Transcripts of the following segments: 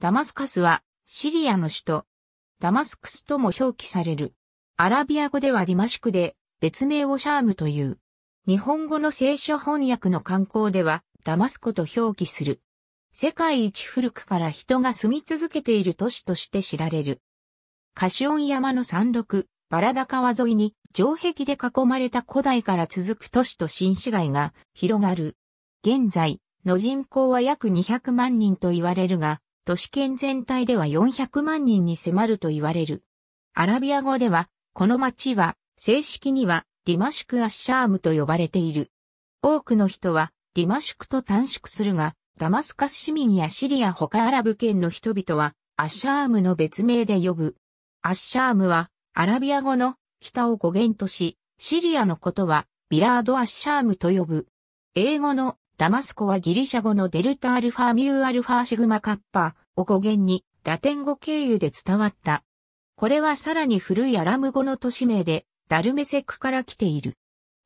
ダマスカスはシリアの首都、ダマスクスとも表記される。アラビア語ではリマシクで、別名をシャームという。日本語の聖書翻訳の観光では、ダマスコと表記する。世界一古くから人が住み続けている都市として知られる。カシオン山の山麓、バラダ川沿いに城壁で囲まれた古代から続く都市と新市街が広がる。現在の人口は約200万人と言われるが、都市圏全体では400万人に迫ると言われる。アラビア語では、この町は、正式には、ディマシュク・アッシャームと呼ばれている。多くの人は、ディマシュクと短縮するが、ダマスカス市民やシリア他アラブ圏の人々は、アッシャームの別名で呼ぶ。アッシャームは、アラビア語の北を語源とし、シリアのことは、ビラード・アッシャームと呼ぶ。英語のダマスコはギリシャ語のデルタアルファミューアルファシグマカッパを語源にラテン語経由で伝わった。これはさらに古いアラム語の都市名でダルメセックから来ている。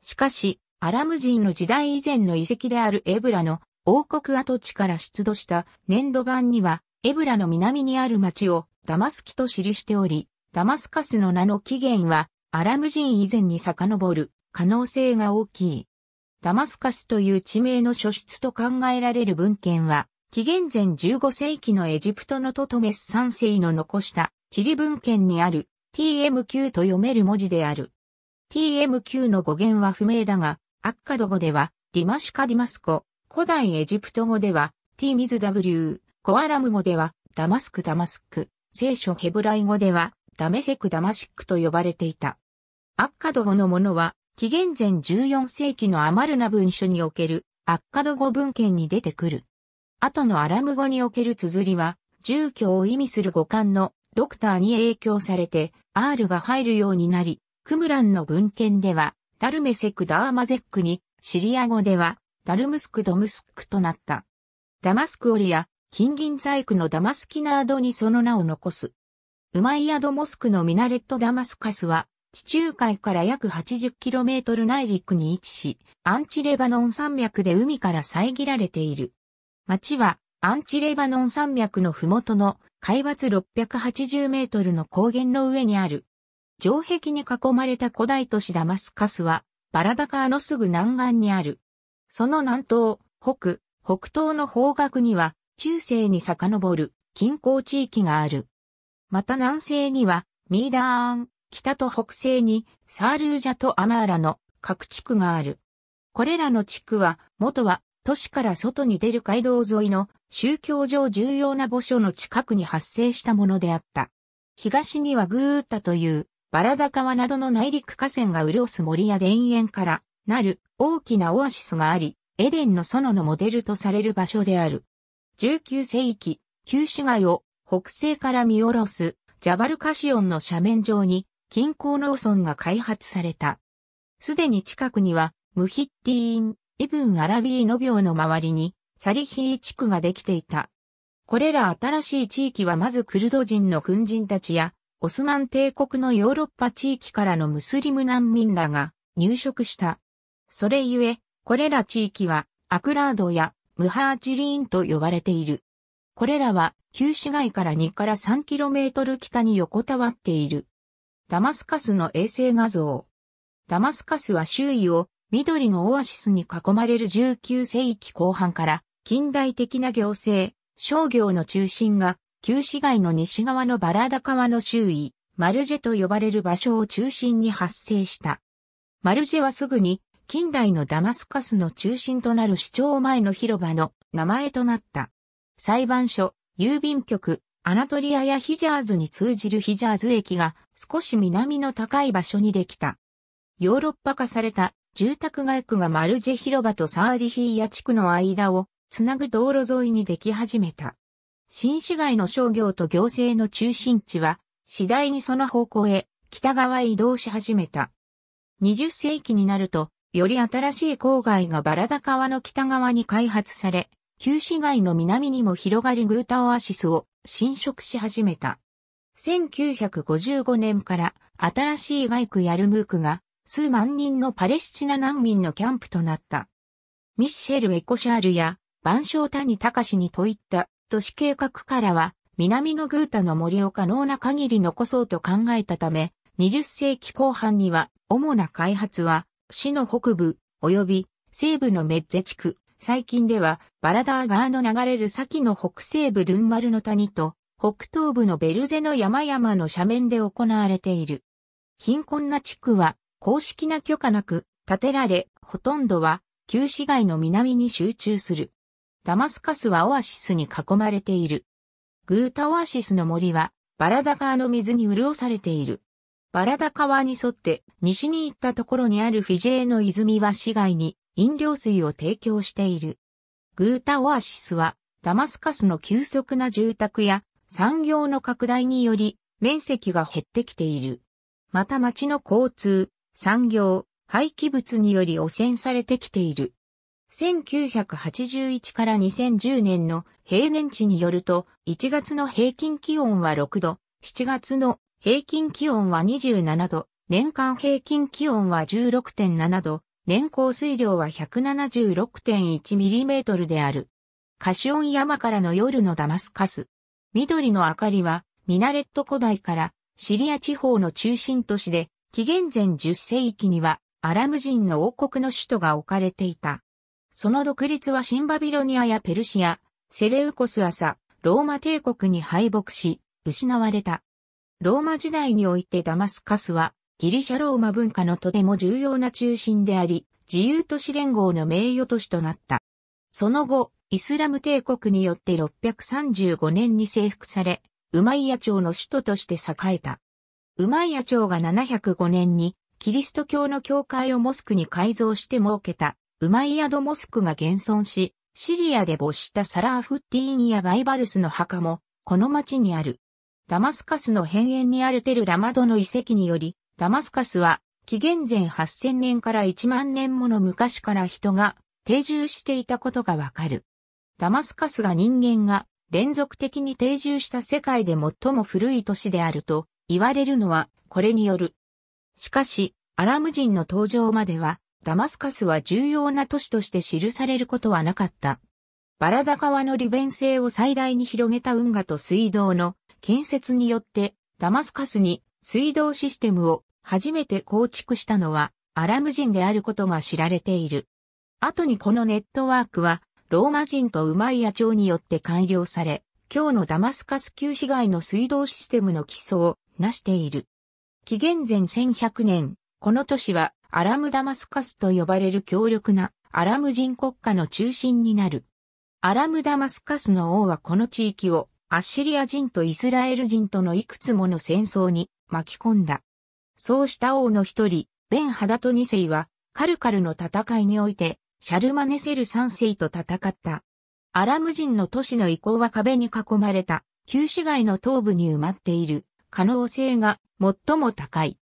しかし、アラム人の時代以前の遺跡であるエブラの王国跡地から出土した粘土板には、エブラの南にある町をダマスキと記しており、ダマスカスの名の起源はアラム人以前に遡る可能性が大きい。ダマスカスという地名の書出と考えられる文献は、紀元前15世紀のエジプトのトトメス3世の残した地理文献にある TMQ と読める文字である。TMQ の語源は不明だが、アッカド語ではディマシュカディマスコ、古代エジプト語では T ミズ W、コアラム語ではダマスクダマスク、聖書ヘブライ語ではダメセクダマシックと呼ばれていた。アッカド語のものは紀元前14世紀のアマルナ文書におけるアッカド語文献に出てくる。後のアラム語における綴りは、住居を意味する語感のドクターに影響されて、R が入るようになり、クムランの文献では、ダルメセクダーマゼックに、シリア語では、ダルムスクドムスクとなった。ダマスクオリや、金銀細工のダマスキナードにその名を残す。ウマイヤドモスクのミナレットダマスカスは、地中海から約 80km 内陸に位置し、アンチレバノン山脈で海から遮られている。町は、アンチレバノン山脈の麓の海抜680メートルの高原の上にある。城壁に囲まれた古代都市ダマスカスは、バラダカーのすぐ南岸にある。その南東、北、北東の方角には、中世に遡る、近郊地域がある。また南西には、ミーダーン、北と北西にサールージャとアマーラの各地区がある。これらの地区は、元は都市から外に出る街道沿いの宗教上重要な墓所の近くに発生したものであった。東にはグータというバラダ川などの内陸河川が潤す森や田園からなる大きなオアシスがあり、エデンの園のモデルとされる場所である。19世紀、旧市街を北西から見下ろすジャバルカシオンの斜面上に近郊農村が開発された。すでに近くには、ムヒッティーン、イブン・アラビーノ病の周りに、サリヒー地区ができていた。これら新しい地域はまずクルド人の軍人たちや、オスマン帝国のヨーロッパ地域からのムスリム難民らが入植した。それゆえ、これら地域はアクラードやムハーチリーンと呼ばれている。これらは旧市街から2から3キロメートル北に横たわっている。ダマスカスの衛星画像。ダマスカスは周囲を緑のオアシスに囲まれる19世紀後半から近代的な行政、商業の中心が旧市街の西側のバラダ川の周囲、マルジェと呼ばれる場所を中心に発生した。マルジェはすぐに近代のダマスカスの中心となる市長前の広場の名前となった。裁判所、郵便局、アナトリアやヒジャーズに通じるヒジャーズ駅が少し南の高い場所にできた。ヨーロッパ化された住宅街区がマルジェ広場とサーリヒーヤ地区の間をつなぐ道路沿いにでき始めた。新市街の商業と行政の中心地は次第にその方向へ北側へ移動し始めた。20世紀になると、より新しい郊外がバラダ川の北側に開発され、旧市街の南にも広がりグータオアシスを侵食し始めた。1955年から新しい外区ヤルムークが数万人のパレスチナ難民のキャンプとなった。ミッシェル・エコシャールや万象谷隆にといった都市計画からは南のグータの森を可能な限り残そうと考えたため、20世紀後半には主な開発は市の北部及び西部のメッゼ地区最近では、バラダー川の流れる先の北西部ドゥンマルの谷と、北東部のベルゼの山々の斜面で行われている。貧困な地区は、公式な許可なく、建てられ、ほとんどは、旧市街の南に集中する。ダマスカスはオアシスに囲まれている。グータオアシスの森は、バラダ川の水に潤されている。バラダ川に沿って、西に行ったところにあるフィジェーの泉は市街に、飲料水を提供している。グータオアシスはダマスカスの急速な住宅や産業の拡大により面積が減ってきている。また町の交通、産業、廃棄物により汚染されてきている。1981から2010年の平年値によると、1月の平均気温は6度、7月の平均気温は27度、年間平均気温は16.7度、年降水量は 176.1mm である。カシオン山からの夜のダマスカス。緑の明かりは、ミナレット古代からシリア地方の中心都市で、紀元前10世紀にはアラム人の王国の首都が置かれていた。その独立はシンバビロニアやペルシア、セレウコス朝、ローマ帝国に敗北し、失われた。ローマ時代においてダマスカスはギリシャローマ文化のとても重要な中心であり、自由都市連合の名誉都市となった。その後、イスラム帝国によって635年に征服され、ウマイヤ朝の首都として栄えた。ウマイヤ朝が705年に、キリスト教の教会をモスクに改造して設けた、ウマイヤドモスクが現存し、シリアで没したサラーフッティーニやバイバルスの墓も、この町にある。ダマスカスの辺縁にあるテルラマドの遺跡により、ダマスカスは、紀元前8000年から1万年もの昔から人が定住していたことがわかる。ダマスカスが人間が連続的に定住した世界で最も古い都市であると言われるのはこれによる。しかし、アラム人の登場までは、ダマスカスは重要な都市として記されることはなかった。バラダ川の利便性を最大に広げた運河と水道の建設によって、ダマスカスに水道システムを初めて構築したのはアラム人であることが知られている。後にこのネットワークはローマ人とウマイヤ朝によって改良され、今日のダマスカス旧市街の水道システムの基礎を成している。紀元前1100年、この都市はアラムダマスカスと呼ばれる強力なアラム人国家の中心になる。アラムダマスカスの王はこの地域をアッシリア人とイスラエル人とのいくつもの戦争に巻き込んだ。そうした王の一人、ベン・ハダト二世は、カルカルの戦いにおいて、シャルマネセル3世と戦った。アラム人の都市の遺構は壁に囲まれた、旧市街の東部に埋まっている、可能性が最も高い。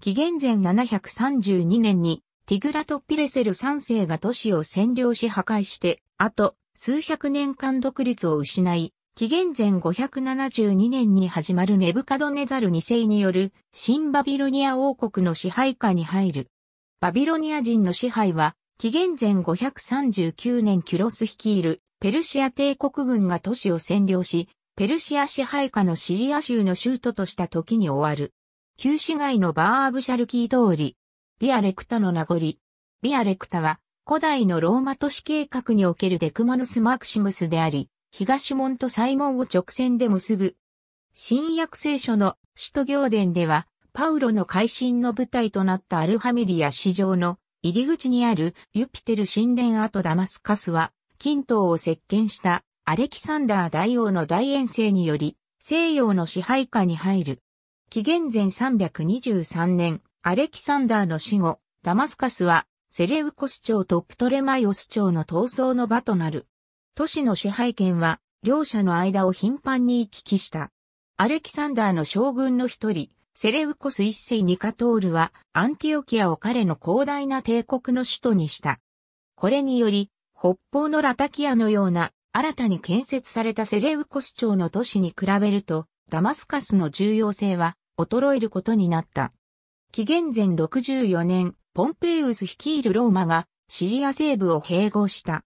紀元前732年に、ティグラト・ピレセル3世が都市を占領し破壊して、あと、数百年間独立を失い、紀元前572年に始まるネブカドネザル2世による新バビロニア王国の支配下に入る。バビロニア人の支配は紀元前539年キュロス率いるペルシア帝国軍が都市を占領し、ペルシア支配下のシリア州の州都とした時に終わる。旧市街のバーアブシャルキー通り、ビアレクタの名残。ビアレクタは古代のローマ都市計画におけるデクマヌス・マクシムスであり、東門と西門を直線で結ぶ。新約聖書の使徒行伝では、パウロの改心の舞台となったアルハメリア市場の入り口にあるユピテル神殿跡ダマスカスは、近東を席巻したアレキサンダー大王の大遠征により、西洋の支配下に入る。紀元前323年、アレキサンダーの死後、ダマスカスはセレウコス朝とプトレマイオス朝の闘争の場となる。都市の支配権は両者の間を頻繁に行き来した。アレキサンダーの将軍の一人、セレウコス一世ニカトールはアンティオキアを彼の広大な帝国の首都にした。これにより、北方のラタキアのような新たに建設されたセレウコス町の都市に比べると、ダマスカスの重要性は衰えることになった。紀元前64年、ポンペイウス率いるローマがシリア西部を併合した。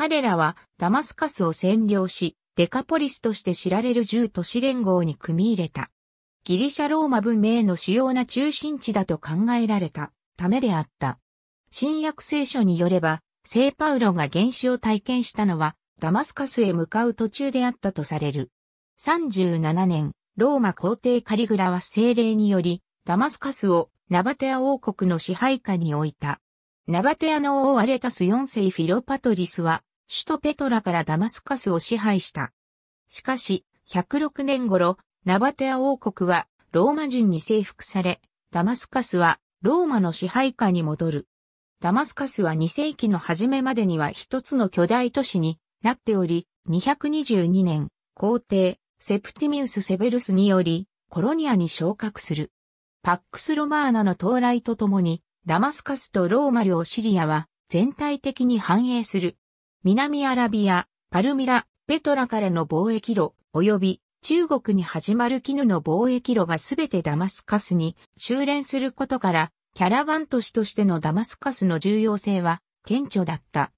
彼らはダマスカスを占領し、デカポリスとして知られる10都市連合に組み入れた。ギリシャローマ文明の主要な中心地だと考えられたためであった。新約聖書によれば、聖パウロが原始を体験したのは、ダマスカスへ向かう途中であったとされる。37年、ローマ皇帝カリグラは精霊により、ダマスカスをナバテア王国の支配下に置いた。ナバテアの王アレタス4世フィロパトリスは、首都ペトラからダマスカスを支配した。しかし、106年頃、ナバテア王国はローマ人に征服され、ダマスカスはローマの支配下に戻る。ダマスカスは2世紀の初めまでには一つの巨大都市になっており、222年、皇帝、セプティミウス・セベルスにより、コロニアに昇格する。パックス・ロマーナの到来とともに、ダマスカスとローマ領シリアは全体的に繁栄する。南アラビア、パルミラ、ペトラからの貿易路、及び中国に始まる絹の貿易路がすべてダマスカスに修練することから、キャラバン都市としてのダマスカスの重要性は顕著だった。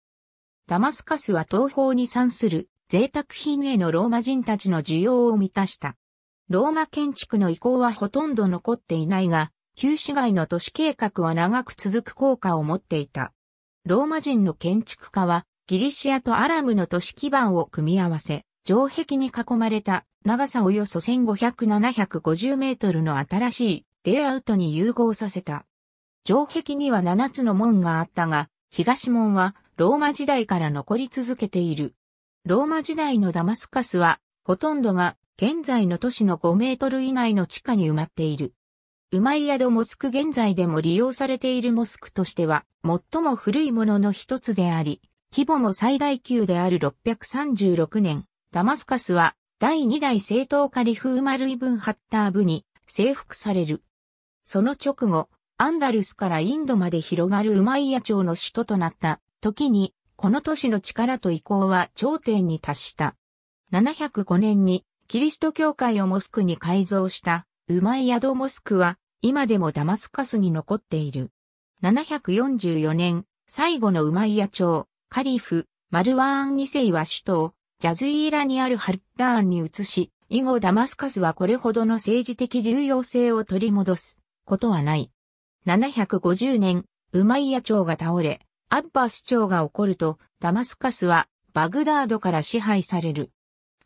ダマスカスは東方に産する贅沢品へのローマ人たちの需要を満たした。ローマ建築の遺構はほとんど残っていないが、旧市街の都市計画は長く続く効果を持っていた。ローマ人の建築家はギリシアとアラムの都市基盤を組み合わせ、城壁に囲まれた長さおよそ1500-750メートルの新しいレイアウトに融合させた。城壁には7つの門があったが、東門はローマ時代から残り続けている。ローマ時代のダマスカスは、ほとんどが現在の都市の5メートル以内の地下に埋まっている。ウマイヤドモスク現在でも利用されているモスクとしては、最も古いものの一つであり、規模も最大級である636年、ダマスカスは第2代政党カリフーマルイブンハッター部に征服される。その直後、アンダルスからインドまで広がるウマイヤ朝の首都となった時に、この都市の力と意向は頂点に達した。705年にキリスト教会をモスクに改造したウマイヤドモスクは今でもダマスカスに残っている。744年、最後のウマイヤ朝、カリフ、マルワーン2世は首都、ジャズイーラにあるハッラーンに移し、以後ダマスカスはこれほどの政治的重要性を取り戻すことはない。750年、ウマイヤ朝が倒れ、アッバス朝が起こると、ダマスカスはバグダードから支配される。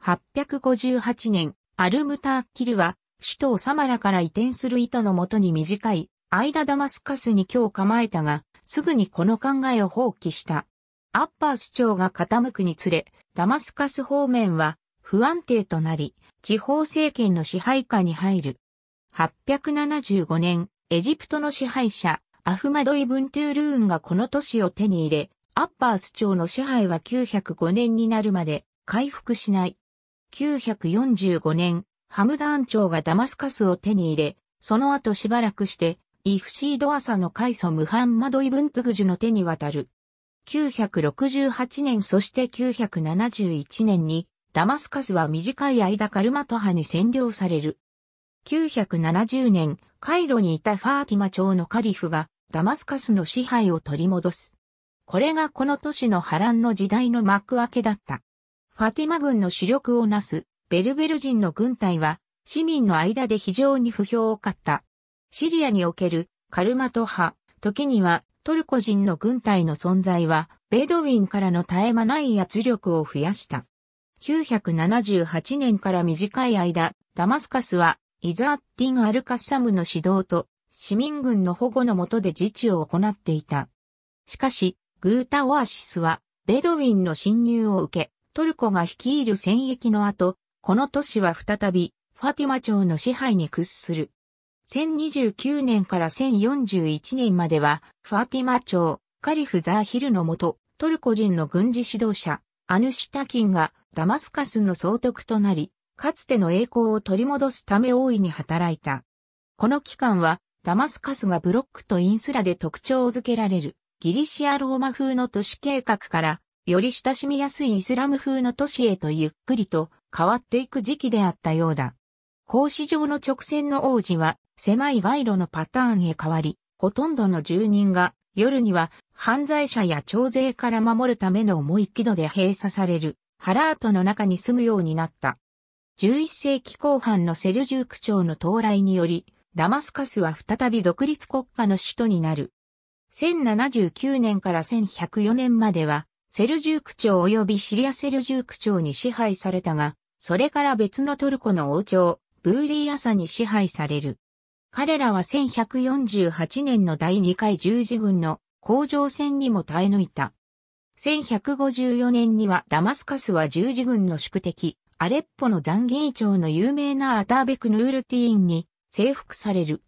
858年、アルムターキルは、首都サマラから移転する意図のもとに短い、間ダマスカスに今日構えたが、すぐにこの考えを放棄した。アッパー市長が傾くにつれ、ダマスカス方面は不安定となり、地方政権の支配下に入る。875年、エジプトの支配者、アフマド・イブントゥールーンがこの都市を手に入れ、アッパース長の支配は905年になるまで回復しない。945年、ハムダーン朝がダマスカスを手に入れ、その後しばらくして、イフシードアサの開祖ムハンマド・イブントゥグジュの手に渡る。968年そして971年にダマスカスは短い間カルマト派に占領される。970年、カイロにいたファーティマ朝のカリフがダマスカスの支配を取り戻す。これがこの都市の波乱の時代の幕開けだった。ファティマ軍の主力をなすベルベル人の軍隊は市民の間で非常に不評を買った。シリアにおけるカルマト派、時にはトルコ人の軍隊の存在は、ベドウィンからの絶え間ない圧力を増やした。978年から短い間、ダマスカスは、イザアッティン・アルカッサムの指導と、市民軍の保護の下で自治を行っていた。しかし、グータ・オアシスは、ベドウィンの侵入を受け、トルコが率いる戦役の後、この都市は再び、ファティマ朝の支配に屈する。1029年から1041年までは、ファティマ朝、カリフ・ザーヒルのもと、トルコ人の軍事指導者、アヌシタキンがダマスカスの総督となり、かつての栄光を取り戻すため大いに働いた。この期間は、ダマスカスがブロックとインスラで特徴を付けられる、ギリシアローマ風の都市計画から、より親しみやすいイスラム風の都市へとゆっくりと変わっていく時期であったようだ。格子状の直線の王子は狭い街路のパターンへ変わり、ほとんどの住人が夜には犯罪者や徴税から守るための重い木戸で閉鎖されるハラートの中に住むようになった。11世紀後半のセルジューク朝の到来により、ダマスカスは再び独立国家の首都になる。1079年から1104年までは、セルジューク朝及びシリアセルジューク朝に支配されたが、それから別のトルコの王朝、ブーリーアサに支配される。彼らは1148年の第2回十字軍の甲状戦にも耐え抜いた。1154年にはダマスカスは十字軍の宿敵、アレッポの残銀町の有名なアターベク・ヌールティーンに征服される。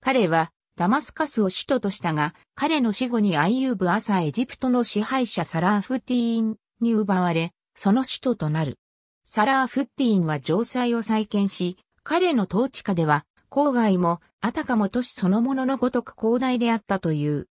彼はダマスカスを首都としたが、彼の死後にアイユーブ朝エジプトの支配者サラーフティーンに奪われ、その首都となる。サラーフティーンは城塞を再建し、彼の統治下では郊外も、あたかも都市そのもののごとく広大であったという。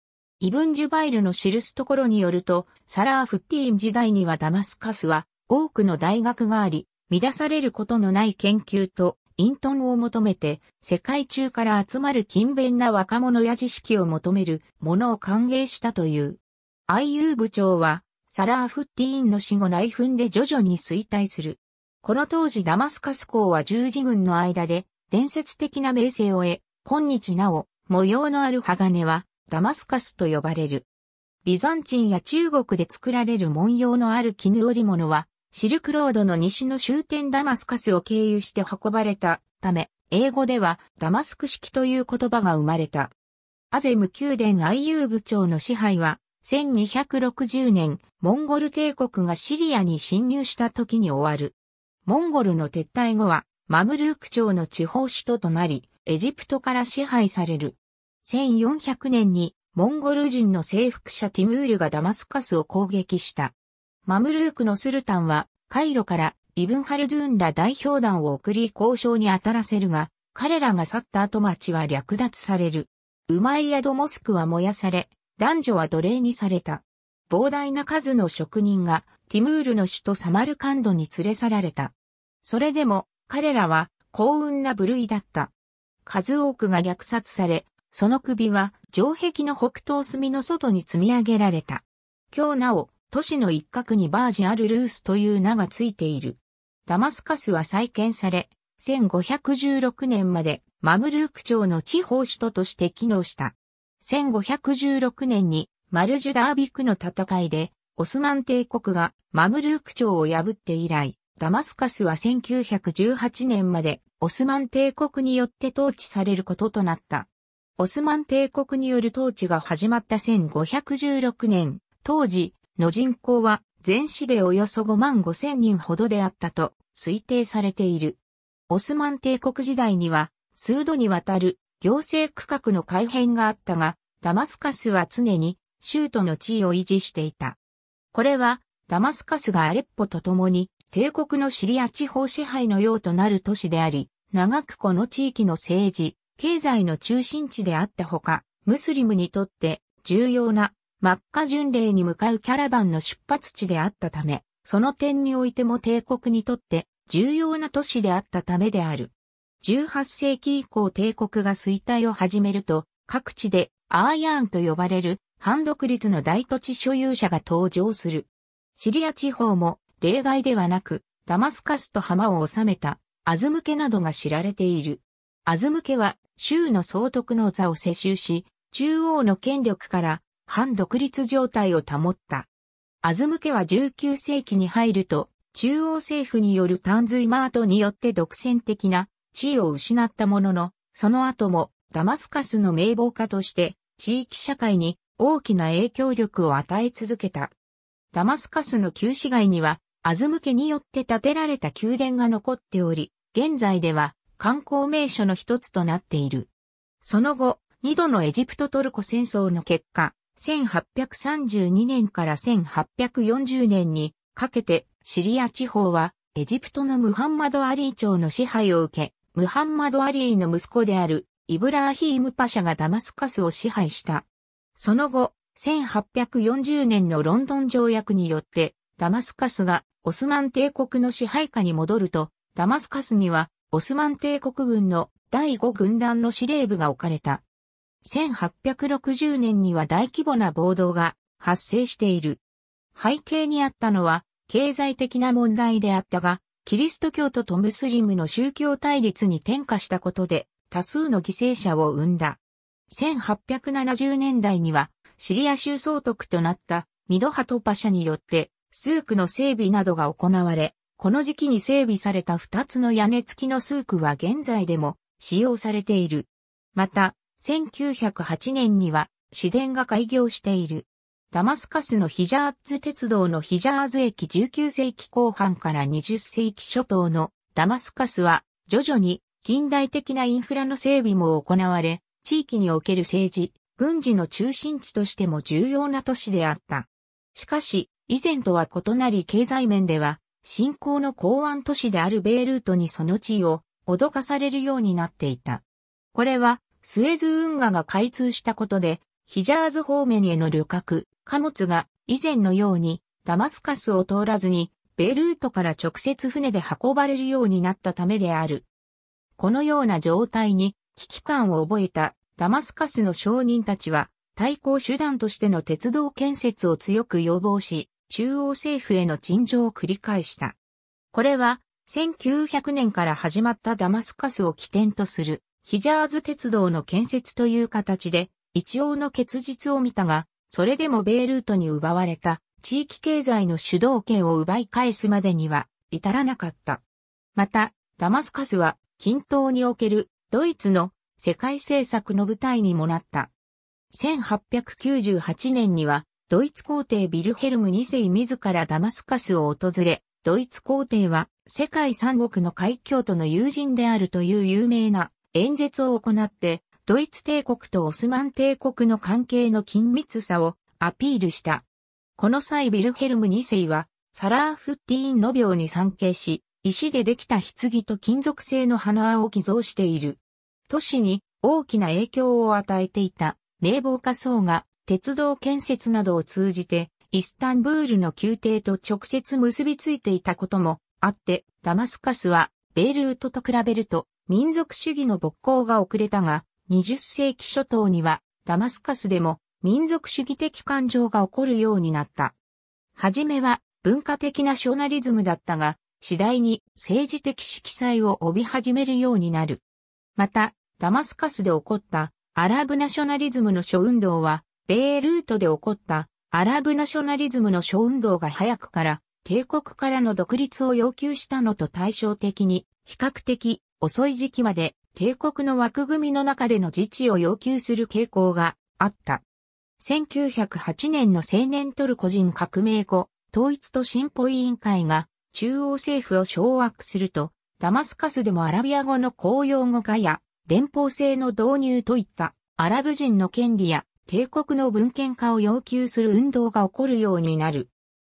イブン・ジュバイルの記すところによると、サラーフッティーン時代にはダマスカスは多くの大学があり、乱されることのない研究と隠遁を求めて、世界中から集まる勤勉な若者や知識を求めるものを歓迎したという。IU 部長は、サラーフッティーンの死後内紛で徐々に衰退する。この当時ダマスカス港は十字軍の間で伝説的な名声を得、今日なお、模様のある鋼は、ダマスカスと呼ばれる。ビザンチンや中国で作られる文様のある絹織物は、シルクロードの西の終点ダマスカスを経由して運ばれたため、英語ではダマスク式という言葉が生まれた。アゼム宮殿 IU 部長の支配は、1260年、モンゴル帝国がシリアに侵入した時に終わる。モンゴルの撤退後は、マムルーク朝の地方首都となり、エジプトから支配される。1400年にモンゴル人の征服者ティムールがダマスカスを攻撃した。マムルークのスルタンは、カイロからイブンハルドゥーンら代表団を送り交渉に当たらせるが、彼らが去った後町は略奪される。ウマイヤドモスクは燃やされ、男女は奴隷にされた。膨大な数の職人がティムールの首都サマルカンドに連れ去られた。それでも彼らは幸運な部類だった。数多くが虐殺され、その首は城壁の北東隅の外に積み上げられた。今日なお、都市の一角にバージアルルースという名がついている。ダマスカスは再建され、1516年までマムルーク朝の地方首都として機能した。1516年にマルジュダービクの戦いで、オスマン帝国がマムルーク朝を破って以来、ダマスカスは1918年までオスマン帝国によって統治されることとなった。オスマン帝国による統治が始まった1516年、当時の人口は全市でおよそ5万5千人ほどであったと推定されている。オスマン帝国時代には数度にわたる行政区画の改変があったが、ダマスカスは常に州都の地位を維持していた。これはダマスカスがアレッポと共に帝国のシリア地方支配のようとなる都市であり、長くこの地域の政治、経済の中心地であったほか、ムスリムにとって重要な真っ赤巡礼に向かうキャラバンの出発地であったため、その点においても帝国にとって重要な都市であったためである。18世紀以降帝国が衰退を始めると、各地でアーヤーンと呼ばれる反独立の大土地所有者が登場する。シリア地方も例外ではなく、ダマスカスと浜を治めた、アズムケなどが知られている。アズムケは、州の総督の座を世襲し、中央の権力から反独立状態を保った。アズムケは19世紀に入ると、中央政府によるタンズイマートによって独占的な地位を失ったものの、その後もダマスカスの名簿家として地域社会に大きな影響力を与え続けた。ダマスカスの旧市街にはアズム家によって建てられた宮殿が残っており、現在では観光名所の一つとなっている。その後、二度のエジプトトルコ戦争の結果、1832年から1840年にかけてシリア地方はエジプトのムハンマド・アリー朝の支配を受け、ムハンマド・アリーの息子であるイブラーヒーム・パシャがダマスカスを支配した。その後、1840年のロンドン条約によってダマスカスがオスマン帝国の支配下に戻ると、ダマスカスには、オスマン帝国軍の第5軍団の司令部が置かれた。1860年には大規模な暴動が発生している。背景にあったのは、経済的な問題であったが、キリスト教徒とムスリムの宗教対立に転化したことで、多数の犠牲者を生んだ。1870年代には、シリア州総督となったミドハトパシャによって、スークの整備などが行われ、この時期に整備された二つの屋根付きのスークは現在でも使用されている。また、1908年には市電が開業している。ダマスカスのヒジャーズ鉄道のヒジャーズ駅19世紀後半から20世紀初頭のダマスカスは徐々に近代的なインフラの整備も行われ、地域における政治、軍事の中心地としても重要な都市であった。しかし、以前とは異なり経済面では、新興の港湾都市であるベイルートにその地位を脅かされるようになっていた。これは、スエズ運河が開通したことで、ヒジャーズ方面への旅客、貨物が以前のようにダマスカスを通らずにベルートから直接船で運ばれるようになったためである。このような状態に危機感を覚えたダマスカスの商人たちは対抗手段としての鉄道建設を強く要望し、中央政府への陳情を繰り返した。これは、1900年から始まったダマスカスを起点とするヒジャーズ鉄道の建設という形で一応の結実を見たが、それでもベイルートに奪われた地域経済の主導権を奪い返すまでには至らなかった。また、ダマスカスは均等におけるドイツの世界政策の舞台にもなった。1898年にはドイツ皇帝ビルヘルム2世自らダマスカスを訪れ、ドイツ皇帝は世界三国の海峡との友人であるという有名な演説を行って、ドイツ帝国とオスマン帝国の関係の緊密さをアピールした。この際ビルヘルム2世はサラーフッティーンの病に参詣し、石でできた棺と金属製の花輪を寄贈している。都市に大きな影響を与えていた名簿家層が鉄道建設などを通じて、イスタンブールの宮廷と直接結びついていたこともあって、ダマスカスは、ベイルートと比べると、民族主義の勃興が遅れたが、20世紀初頭には、ダマスカスでも、民族主義的感情が起こるようになった。はじめは、文化的なショナリズムだったが、次第に政治的色彩を帯び始めるようになる。また、ダマスカスで起こったアラブナショナリズムの諸運動はベールートで起こったアラブナショナリズムの小運動が早くから帝国からの独立を要求したのと対照的に比較的遅い時期まで帝国の枠組みの中での自治を要求する傾向があった。1908年の青年トルコ人革命後、統一と進歩委員会が中央政府を掌握すると、ダマスカスでもアラビア語の公用語化や連邦制の導入といったアラブ人の権利や帝国の文献化を要求する運動が起こるようになる。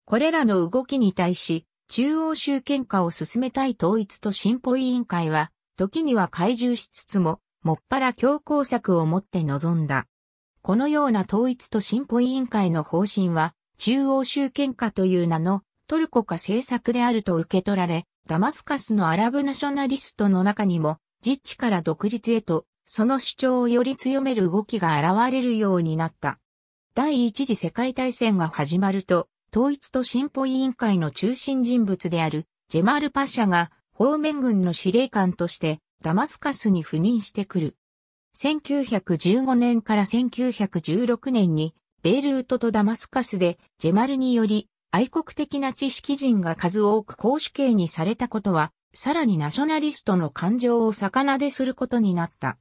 これらの動きに対し、中央集権化を進めたい統一と進歩委員会は、時には懐柔しつつも、もっぱら強硬策をもって臨んだ。このような統一と進歩委員会の方針は、中央集権化という名のトルコ化政策であると受け取られ、ダマスカスのアラブナショナリストの中にも、実地から独立へとその主張をより強める動きが現れるようになった。第一次世界大戦が始まると、統一と進歩委員会の中心人物であるジェマール・パシャが方面軍の司令官としてダマスカスに赴任してくる。1915年から1916年にベイルートとダマスカスでジェマルにより愛国的な知識人が数多く公主刑にされたことは、さらにナショナリストの感情を逆なですることになった。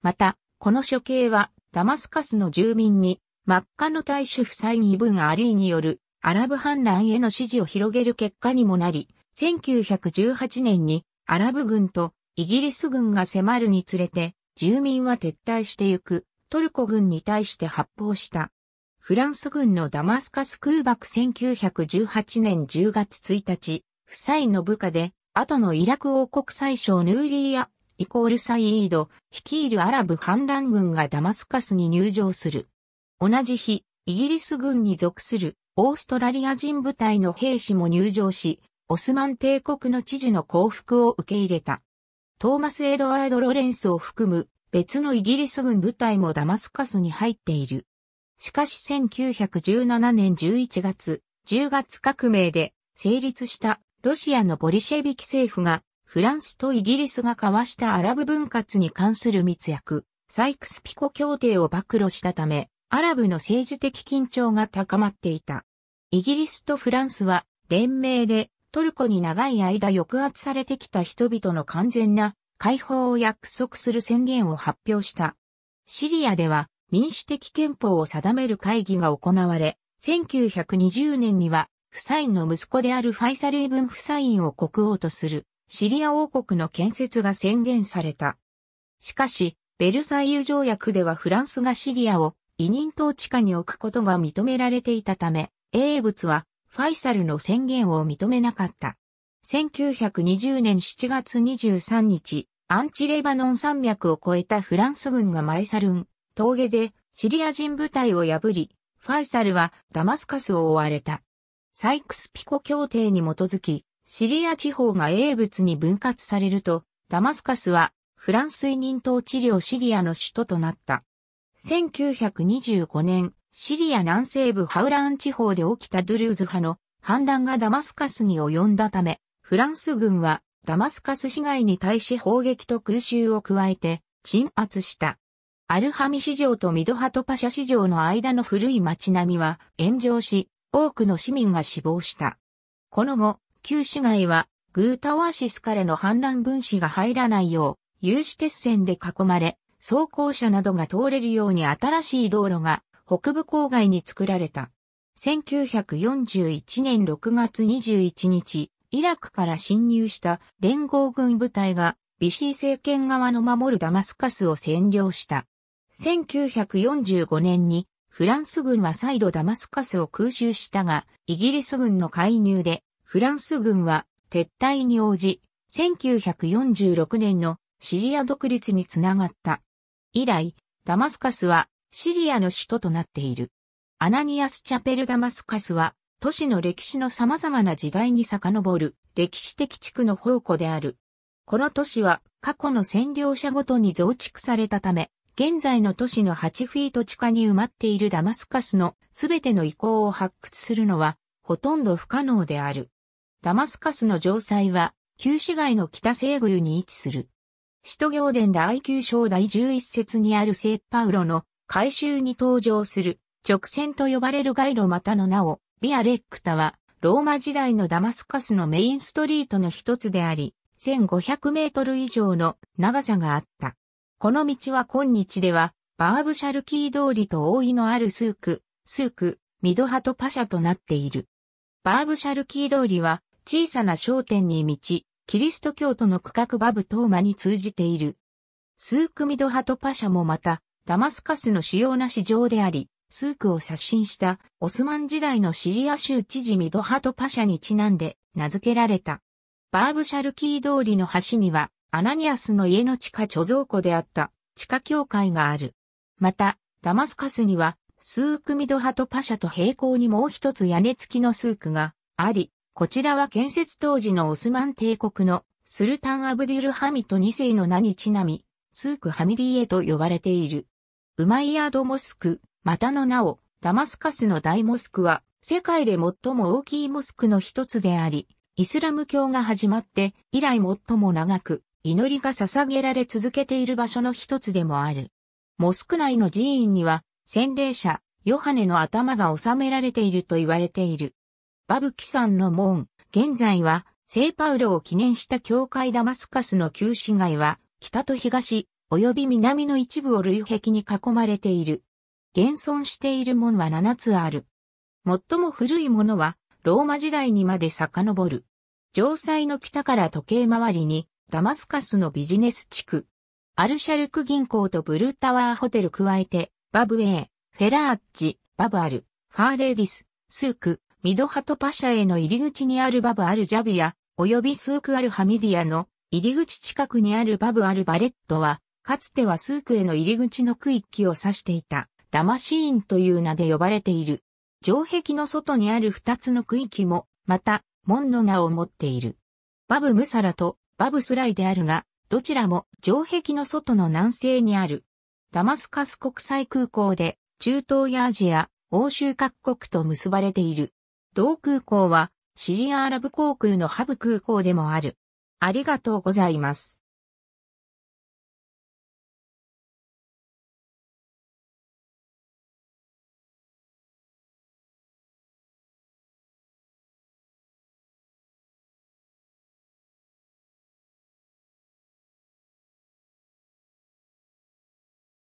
また、この処刑は、ダマスカスの住民に、マッカの大主夫妻イブン・アリーによるアラブ反乱への支持を広げる結果にもなり、1918年にアラブ軍とイギリス軍が迫るにつれて、住民は撤退してゆくトルコ軍に対して発砲した。フランス軍のダマスカス空爆1918年10月1日、夫妻の部下で、後のイラク王国最小ヌーリーアイコールサイード、率いるアラブ反乱軍がダマスカスに入場する。同じ日、イギリス軍に属するオーストラリア人部隊の兵士も入場し、オスマン帝国の知事の降伏を受け入れた。トーマス・エドワード・ロレンスを含む別のイギリス軍部隊もダマスカスに入っている。しかし1917年11月、10月革命で成立したロシアのボリシェビキ政府がフランスとイギリスが交わしたアラブ分割に関する密約、サイクスピコ協定を暴露したため、アラブの政治的緊張が高まっていた。イギリスとフランスは連名でトルコに長い間抑圧されてきた人々の完全な解放を約束する宣言を発表した。シリアでは民主的憲法を定める会議が行われ、1920年には、夫妻の息子であるファイサル・イブン・フサインを国王とするシリア王国の建設が宣言された。しかし、ベルサイユ条約ではフランスがシリアを委任統治下に置くことが認められていたため、英仏はファイサルの宣言を認めなかった。1920年7月23日、アンチレバノン山脈を越えたフランス軍がマイサルン、峠でシリア人部隊を破り、ファイサルはダマスカスを追われた。サイクスピコ協定に基づき、シリア地方が英仏に分割されると、ダマスカスはフランス委任統治領シリアの首都となった。1925年、シリア南西部ハウラーン地方で起きたドゥルーズ派の反乱がダマスカスに及んだため、フランス軍はダマスカス市街に対し砲撃と空襲を加えて鎮圧した。アルハミ市場とミドハトパシャ市場の間の古い町並みは炎上し、多くの市民が死亡した。この後、旧市街は、グータオアシスからの反乱分子が入らないよう、有刺鉄線で囲まれ、装甲車などが通れるように新しい道路が北部郊外に作られた。1941年6月21日、イラクから侵入した連合軍部隊がビシー政権側の守るダマスカスを占領した。1945年にフランス軍は再度ダマスカスを空襲したが、イギリス軍の介入でフランス軍は撤退に応じ、1946年のシリア独立につながった。以来、ダマスカスはシリアの首都となっている。アナニアス・チャペル・ダマスカスは都市の歴史の様々な時代に遡る歴史的地区の宝庫である。この都市は過去の占領者ごとに増築されたため、現在の都市の8フィート地下に埋まっているダマスカスのすべての遺構を発掘するのはほとんど不可能である。ダマスカスの城塞は、旧市街の北西宮に位置する。首都行伝第9章第11節にある聖パウロの改修に登場する直線と呼ばれる街路またの名を、ビアレックタは、ローマ時代のダマスカスのメインストリートの一つであり、1500メートル以上の長さがあった。この道は今日では、バーブシャルキー通りと大井のあるスーク、スーク、ミドハとパシャとなっている。バーブシャルキー通りは、小さな商店に満ち、キリスト教徒の区画バブトーマに通じている。スークミドハトパシャもまた、ダマスカスの主要な市場であり、スークを刷新したオスマン時代のシリア州知事ミドハトパシャにちなんで名付けられた。バーブシャルキー通りの橋には、アナニアスの家の地下貯蔵庫であった地下教会がある。また、ダマスカスには、スークミドハトパシャと並行にもう一つ屋根付きのスークがあり、こちらは建設当時のオスマン帝国のスルタンアブデュルハミト2世の名にちなみ、スークハミディエと呼ばれている。ウマイヤードモスク、またの名を、ダマスカスの大モスクは、世界で最も大きいモスクの一つであり、イスラム教が始まって以来最も長く、祈りが捧げられ続けている場所の一つでもある。モスク内の寺院には、洗礼者、ヨハネの頭が収められていると言われている。バブキさんの門、現在は、聖パウロを記念した教会ダマスカスの旧市街は、北と東、及び南の一部を類壁に囲まれている。現存している門は7つある。最も古いものは、ローマ時代にまで遡る。城塞の北から時計回りに、ダマスカスのビジネス地区。アルシャルク銀行とブルータワーホテル加えて、バブウェイ、フェラーッジ、バブアル、ファーレーディス、スーク、ミドハトパシャへの入り口にあるバブアルジャビヤ、及びスークアルハミディアの入り口近くにあるバブアルバレットは、かつてはスークへの入り口の区域を指していた、ダマシーンという名で呼ばれている。城壁の外にある二つの区域も、また、門の名を持っている。バブムサラとバブスライであるが、どちらも城壁の外の南西にある。ダマスカス国際空港で、中東やアジア、欧州各国と結ばれている。同空港はシリアアラブ航空のハブ空港でもある。ありがとうございます。